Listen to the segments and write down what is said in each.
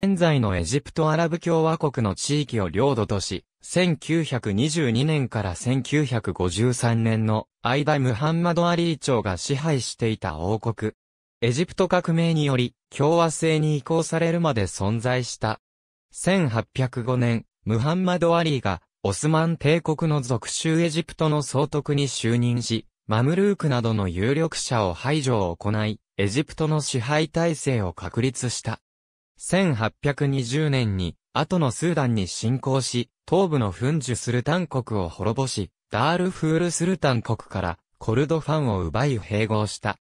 現在のエジプトアラブ共和国の地域を領土とし、1922年から1953年の間ムハンマド・アリー朝が支配していた王国。エジプト革命により共和制に移行されるまで存在した。1805年、ムハンマド・アリーがオスマン帝国の属州エジプトの総督に就任し、マムルークなどの有力者を排除を行い、エジプトの支配体制を確立した。1820年に、後のスーダンに侵攻し、東部のジ樹スルタン国を滅ぼし、ダールフールスルタン国からコルドファンを奪い併合した。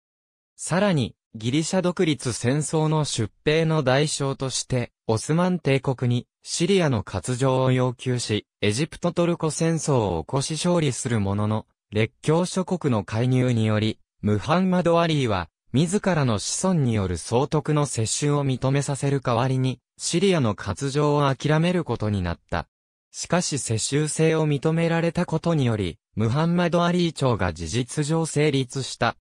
さらに、ギリシャ独立戦争の出兵の代償として、オスマン帝国にシリアの割譲を要求し、エジプトトルコ戦争を起こし勝利するものの、列強諸国の介入により、ムハンマド・アリーは自らの子孫による総督の接種を認めさせる代わりに、シリアの割譲を諦めることになった。しかし世襲制を認められたことにより、ムハンマド・アリー朝が事実上成立した。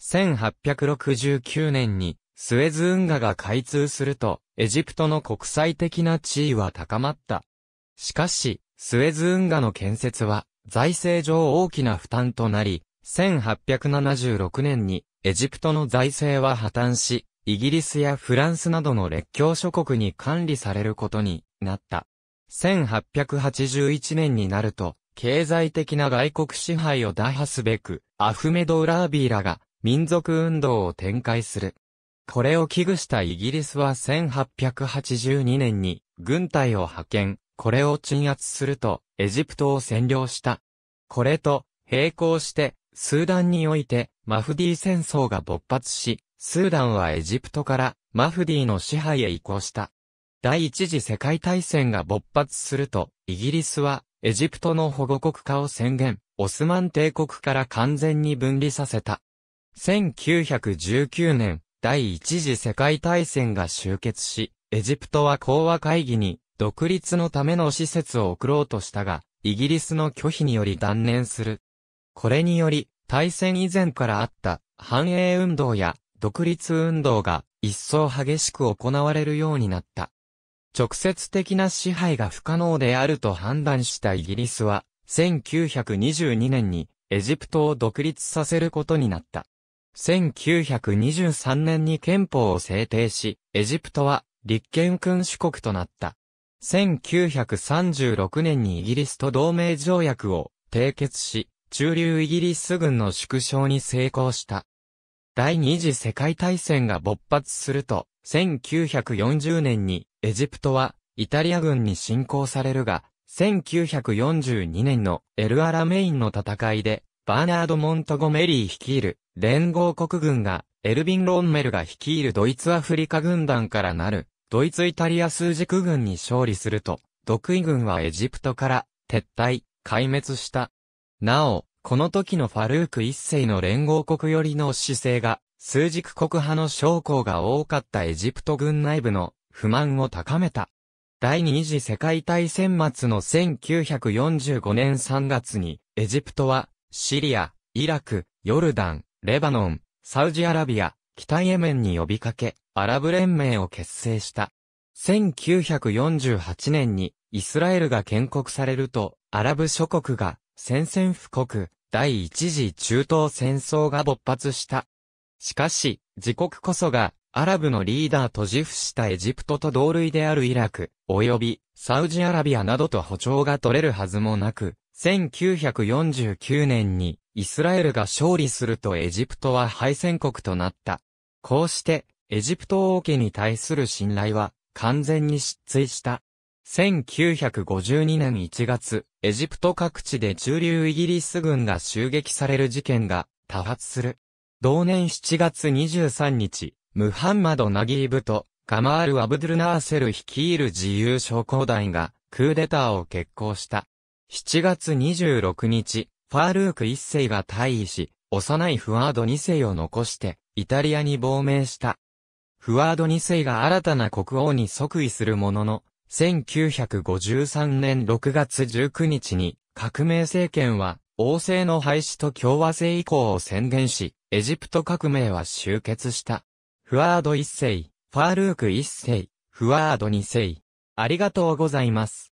1869年に、スエズ運河が開通すると、エジプトの国際的な地位は高まった。しかし、スエズ運河の建設は、財政上大きな負担となり、1876年にエジプトの財政は破綻し、イギリスやフランスなどの列強諸国に管理されることになった。1881年になると、経済的な外国支配を打破すべく、アフメド・ウラービーらが民族運動を展開する。これを危惧したイギリスは1882年に軍隊を派遣、これを鎮圧するとエジプトを占領した。これと並行してスーダンにおいて、マフディ戦争が勃発し、スーダンはエジプトからマフディの支配へ移行した。第一次世界大戦が勃発すると、イギリスはエジプトの保護国化を宣言、オスマン帝国から完全に分離させた。1919年、第一次世界大戦が終結し、エジプトは講和会議に独立のための施設を送ろうとしたが、イギリスの拒否により断念する。これにより、大戦以前からあった繁栄運動や独立運動が一層激しく行われるようになった。直接的な支配が不可能であると判断したイギリスは、1922年にエジプトを独立させることになった。1923年に憲法を制定し、エジプトは立憲君主国となった。1936年にイギリスと同盟条約を締結し、駐留イギリス軍の縮小に成功した。第二次世界大戦が勃発すると、1940年にエジプトはイタリア軍に侵攻されるが、1942年のエルアラメインの戦いで、バーナード・モントゴメリー率いる連合国軍が、エルビン・ロンメルが率いるドイツ・アフリカ軍団からなる、ドイツ・イタリア数軸軍に勝利すると、独位軍はエジプトから撤退、壊滅した。なお、この時のファルーク一世の連合国寄りの姿勢が、数軸国派の将校が多かったエジプト軍内部の不満を高めた。第二次世界大戦末の1945年3月に、エジプトは、シリア、イラク、ヨルダン、レバノン、サウジアラビア、北イエメンに呼びかけ、アラブ連盟を結成した。1948年にイスラエルが建国されると、アラブ諸国が宣戦布告、第一次中東戦争が勃発した。しかし、自国こそが、アラブのリーダーと自負したエジプトと同類であるイラク、及び、サウジアラビアなどと歩調が取れるはずもなく、1949年に、イスラエルが勝利するとエジプトは敗戦国となった。こうして、エジプト王家に対する信頼は、完全に失墜した。1952年1月、エジプト各地で駐留イギリス軍が襲撃される事件が多発する。同年7月23日、ムハンマド・ナギーブとカマール・アブドゥル・ナーセル率いる自由将校団がクーデターを決行した。7月26日、ファールーク一世が退位し、幼いフワード二世を残して、イタリアに亡命した。フワード二世が新たな国王に即位するものの、1953年6月19日に革命政権は王政の廃止と共和制移行を宣言し、エジプト革命は終結した。フワード1世、ファールーク1世、フワード2世。ありがとうございます。